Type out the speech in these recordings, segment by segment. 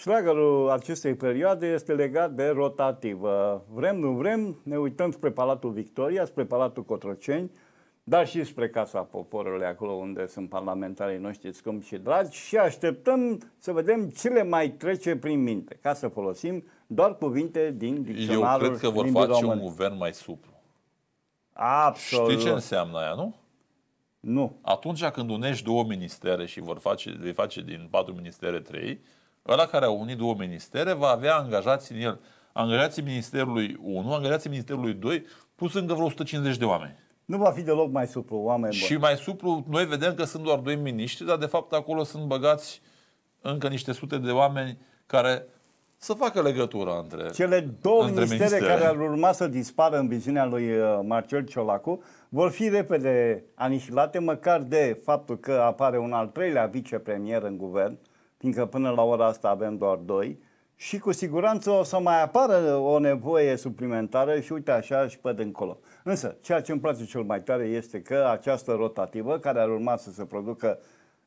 Șlagărul acestei perioade este legat de rotativă. Vrem, nu vrem, ne uităm spre Palatul Victoria, spre Palatul Cotroceni, dar și spre Casa Poporului, acolo unde sunt parlamentarii noștri scumpi și dragi și așteptăm să vedem ce le mai trece prin minte, ca să folosim doar cuvinte din dicționarul Eu cred că vor face român. un guvern mai suplu. Absolut. Știi ce înseamnă aia, nu? Nu. Atunci când unești două ministere și vor face, vei face din patru ministere trei, Ăla care a unit două ministere va avea angajați în el, angajații Ministerului 1, angajații Ministerului 2, plus încă vreo 150 de oameni. Nu va fi deloc mai suplu, oameni Și Și mai suplu, noi vedem că sunt doar doi miniștri, dar de fapt acolo sunt băgați încă niște sute de oameni care să facă legătura între Cele două între ministere, ministere care ar urma să dispară în viziunea lui uh, Marcel Ciolacu vor fi repede anihilate, măcar de faptul că apare un al treilea vicepremier în guvern, fiindcă până la ora asta avem doar doi, și cu siguranță o să mai apară o nevoie suplimentară și uite așa și pe încolo. Însă, ceea ce îmi place cel mai tare este că această rotativă care ar urma să se producă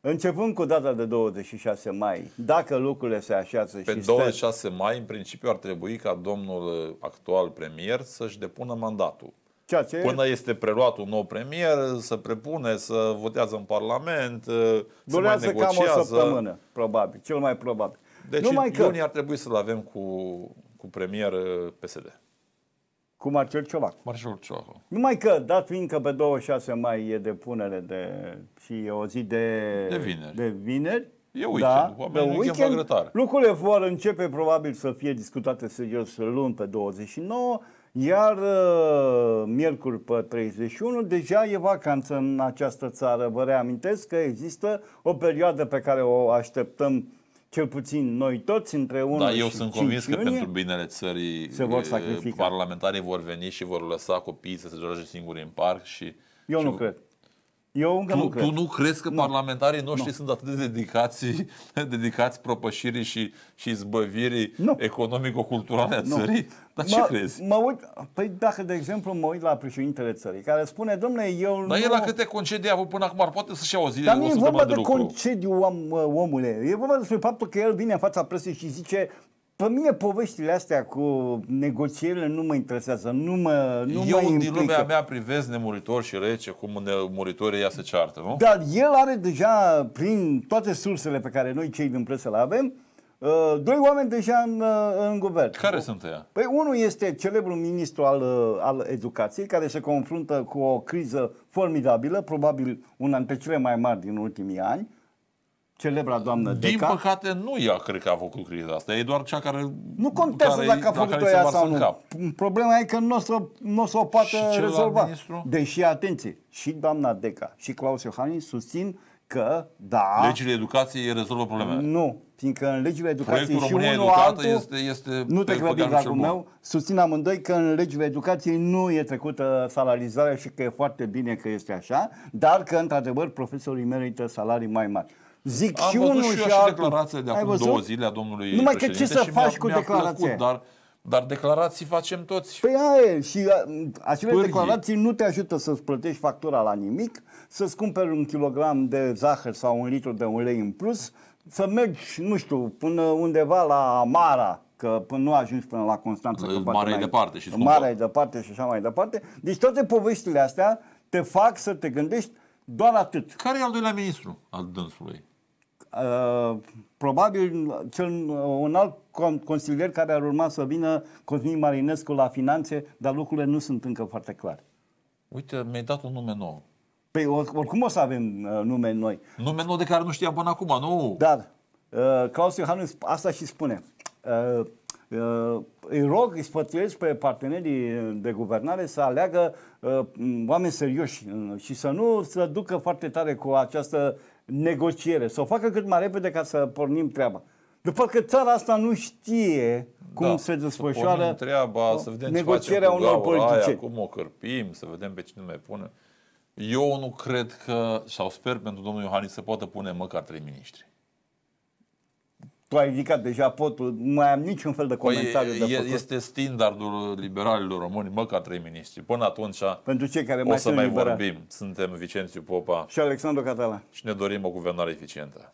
Începând cu data de 26 mai, dacă lucrurile se așează Pe și Pe 26 stă... mai, în principiu, ar trebui ca domnul actual premier să-și depună mandatul. Ceea ce... Până este preluat un nou premier, să prepune, să votează în Parlament, Durează să mai negociază. cam o săptămână, probabil, cel mai probabil. Deci Numai că... ar trebui să-l avem cu, cu premier uh, PSD. Cu Marcel Ciovacu. Marcel Ciovacu. Numai că, dat fiindcă pe 26 mai e depunere de, și e o zi de, de vineri, de vineri E da, weekend. Da, Oamenii weekend, weekend lucrurile vor începe probabil să fie discutate serios luni pe 29 iar uh, miercuri pe 31 deja e vacanță în această țară. Vă reamintesc că există o perioadă pe care o așteptăm cel puțin noi toți, între da, unul da, și eu sunt convins că pentru binele țării se vor sacrifica. parlamentarii vor veni și vor lăsa copiii să se joace singuri în parc și... Eu și nu cred. Eu încă tu, nu cred. Tu nu crezi că nu. parlamentarii noștri nu. sunt atât de dedicați, dedicați propășirii și, și zbăvirii nu. economico-culturale a țării? Dar ce mă, crezi? Mă uit, păi dacă, de exemplu, mă uit la președintele țării, care spune, domnule, eu Dar nu... el la câte concedii a avut până acum, ar poate să-și ia o zile Dar nu e vorba de, de concediu, om, omule. E vorba despre faptul că el vine în fața presiei și zice, pe mine poveștile astea cu negocierile nu mă interesează, nu mă nu Eu mă din lumea mea privesc nemuritor și rece cum nemuritorii ea se ceartă, nu? Dar el are deja, prin toate sursele pe care noi cei din presă le avem, uh, doi oameni deja în, uh, în guvern. Care o, sunt ea? Păi unul este celebrul ministru al, uh, al educației, care se confruntă cu o criză formidabilă, probabil una dintre cele mai mari din ultimii ani, celebra doamnă Din Deca. păcate nu ea cred că a făcut criza asta, e doar cea care... Nu contează care, dacă a făcut-o ea sau nu. Problema e că nu o să, o să o poată rezolva. Ministru? Deși, atenție, și doamna Deca și Claus Iohannis susțin că, da... Legile educației rezolvă problemele. Nu, fiindcă în legile educației și unul altul, este, este nu te grăbi, dragul meu, susțin amândoi că în legile educației nu e trecută salarizarea și că e foarte bine că este așa, dar că, într-adevăr, profesorii merită salarii mai mari. Zic Am și unul și, și altul. declarația de acum două zile a domnului Numai că ce să faci cu declarația plăcut, dar, dar declarații facem toți. Păi aia și uh, acele declarații nu te ajută să-ți plătești factura la nimic, să-ți cumperi un kilogram de zahăr sau un litru de ulei în plus, să mergi, nu știu, până undeva la Mara, că până nu ajungi până la Constanța. Că mare e departe și Mare da? e departe și așa mai departe. Deci toate poveștile astea te fac să te gândești doar atât. Care e al doilea ministru al dânsului? Uh, probabil cel, uh, un alt consilier care ar urma să vină, Cosmin Marinescu, la finanțe, dar lucrurile nu sunt încă foarte clare. Uite, mi-ai dat un nume nou. Păi oricum o să avem uh, nume noi. Nume nou de care nu știam până acum, nu? Dar uh, Claus Iohannis asta și spune. Uh, uh, îi rog, îi sfătuiesc pe partenerii de guvernare să aleagă uh, oameni serioși uh, și să nu se ducă foarte tare cu această negociere, să o facă cât mai repede ca să pornim treaba. După că țara asta nu știe cum da, se desfășoară treaba, să vedem negocierea ce unor politicieni. Aia, cum o cărpim, să vedem pe cine mai pune. Eu nu cred că, sau sper pentru domnul Iohannis, să poată pune măcar trei miniștri tu ai ridicat deja potul, nu mai am niciun fel de păi, comentariu păi, de e, făcut. Este standardul liberalilor români, măcar trei ministri. Până atunci Pentru cei care o mai o să mai liberal. vorbim. Suntem Vicențiu Popa și Alexandru Catala. Și ne dorim o guvernare eficientă.